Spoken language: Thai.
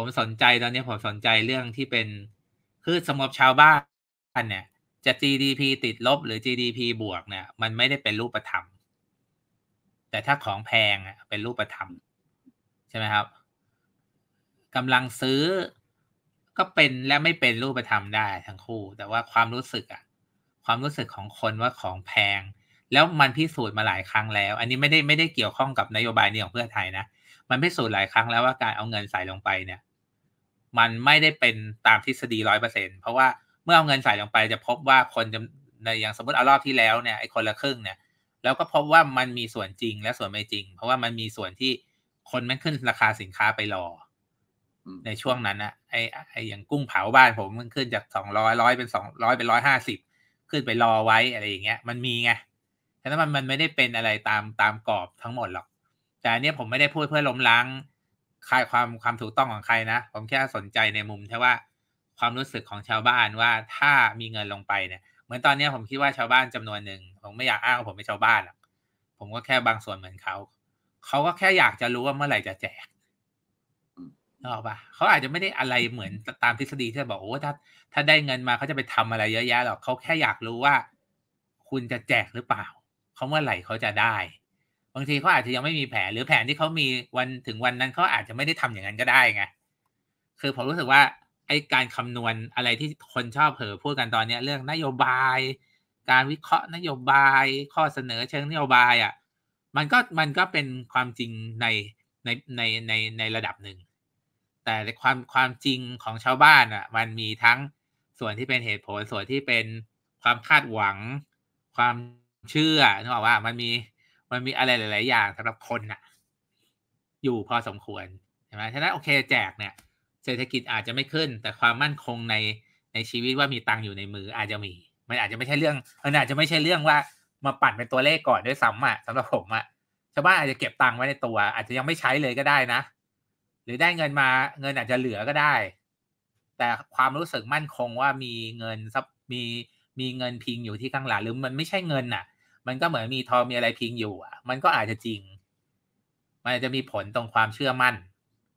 ผมสนใจตอนนี้ผมสนใจเรื่องที่เป็นคือสมบชาวบ้านเนี่ย จะ GDP ติดลบหรือ GDP บวกเนี่ย มันไม่ได้เป็นรูปธรรม แต่ถ้าของแพงเป็นรูปธรรมใช่ไหมครับกำลังซื้อก็เป็นและไม่เป็นรูปธรรมได้ ทั้งคู่ แต่ว่าความรู้สึกอะความรู้สึกของคนว่าของแพง แล้วมันพิสูจน์มาหลายครั้งแล้ว อันนี้ไม่ได้ไม่ได้เกี่ยวข้องกับนโยบายนี้ของเพื่อไทยนะมันพิสูจน์หลายครั้งแล้วว่าการเอาเงินใส่ลงไปเนี่ยมันไม่ได้เป็นตามทฤษฎีร้อยเปอร์เซ็นเพราะว่าเมื่อเอาเงินใส่ลงไปจะพบว่าคนจะในอย่างสมมติเอารอบที่แล้วเนี่ยไอ้คนละครึ่งเนี่ย แล้วก็พบว่ามันมีส่วนจริงและส่วนไม่จริง เพราะว่ามันมีส่วนที่คนมันขึ้นราคาสินค้าไปรอ ในช่วงนั้นนะไอ้ไอ้อย่างกุ้งเผาบ้านผมมันขึ้นจากสองร้อยร้อยเป็นสองร้อยเป็นร้อยห้าสิบขึ้นไปรอไว้อะไรอย่างเงี้ยมันมีไงฉะนั้นมันมันไม่ได้เป็นอะไรตามตามกรอบทั้งหมดหรอกแต่อันนี้ผมไม่ได้พูดเพื่อล้มล้างคายความความถูกต้องของใครนะผมแค่สนใจในมุมแค่ว่าความรู้สึกของชาวบ้านว่าถ้ามีเงินลงไปเนี่ยเหมือนตอนนี้ผมคิดว่าชาวบ้านจำนวนหนึ่งผมไม่อยากอ้างว่าผมเป็นชาวบ้านหรอกผมก็แค่บางส่วนเหมือนเขา เขาก็แค่อยากจะรู้ว่าเมื่อไหร่จะแจกนอกปะเขาอาจจะไม่ได้อะไรเหมือนตามทฤษฎีที่บอกโอ้ถ้าถ้าได้เงินมาเขาจะไปทำอะไรเยอะแยะหรอกเขาแค่อยากรู้ว่า คุณจะแจกหรือเปล่าเขาเมื่อไหร่เขาจะได้บางทีเขาอาจจะยังไม่มีแผน หรือแผนที่เขามีวันถึงวันนั้นเขาอาจจะไม่ได้ทำอย่างนั้นก็ได้ไงคือผมรู้สึกว่าไอ้การคำนวณอะไรที่คนชอบเผอพูดกันตอนเนี้ย เรื่องนโยบาย การวิเคราะห์นโยบายข้อเสนอเชิงนโยบายอะ่ะมันก็มันก็เป็นความจริงในในในในในระดับหนึ่งแต่ความความจริงของชาวบ้านอะ่ะมันมีทั้งส่วนที่เป็นเหตุผล ส่วนที่เป็นความคาดหวัง ความเชื่อนึกออกว่ามันมีมันมีอะไรหลายๆอย่าง สำหรับคนน่ะ อยู่พอสมควรใช่ไหมฉะนั้นโอเคแจกเนี่ย เศรษฐกิจอาจจะไม่ขึ้น แต่ความมั่นคงในในชีวิตว่ามีตังค์อยู่ในมืออาจจะมีมันอาจจะไม่ใช่เรื่องมันอาจจะไม่ใช่เรื่องว่า มาปั่นเป็นตัวเลขก่อนด้วยซ้ำอ่ะสำหรับผมอ่ะชาวบ้านอาจจะเก็บตังค์ไว้ในตัว อาจจะยังไม่ใช้เลยก็ได้นะ หรือได้เงินมาเงินอาจจะเหลือก็ได้ แต่ความรู้สึกมั่นคงว่ามีเงินซับมีมีเงินพิงอยู่ที่ข้างหลังหรือมันไม่ใช่เงินอ่ะมันก็เหมือนมีทองมีอะไรพิงอยู่อ่ะ มันก็อาจจะจริง มันจะมีผลตรงความเชื่อมั่น